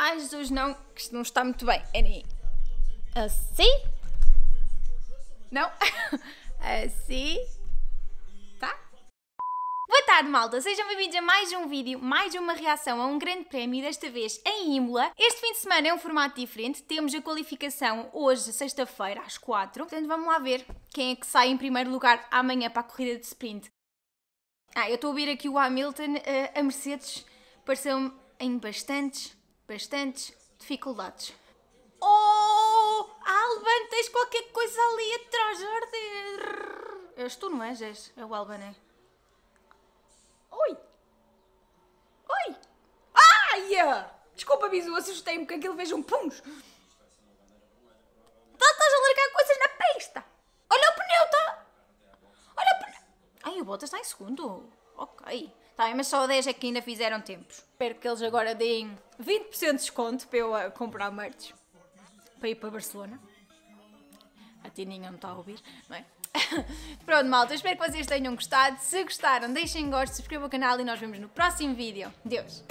Ai Jesus, não, que isto não está muito bem. É nem assim? Não? assim? Tá? Boa tarde, malta! Sejam bem-vindos a mais um vídeo, mais uma reação a um grande prémio, desta vez em Imola. Este fim de semana é um formato diferente, temos a qualificação hoje, sexta-feira, às quatro. Portanto, vamos lá ver quem é que sai em primeiro lugar amanhã para a corrida de sprint. Ah, eu estou a ouvir aqui o Hamilton, eh, a Mercedes, pareceu-me em bastantes bastantes dificuldades. Oh! Alban, tens qualquer coisa ali atrás a És tu, não és? És. É o Alban, é. Oi! Oi! Ai! Desculpa, Bizu, assustei-me porque aquilo vejo um punch! Tá, estás a largar coisas na pista! Olha o pneu, tá? Olha o pneu! Ai, o Bottas está em segundo! ok. Tá, mas só 10 é que ainda fizeram tempos. Espero que eles agora deem 20% de desconto para eu eh, comprar merch. Para ir para Barcelona. A Tininha não está a ouvir, não é? Pronto, malta, espero que vocês tenham gostado. Se gostaram, deixem gosto, subscrevam o canal e nós vemos no próximo vídeo. Deus!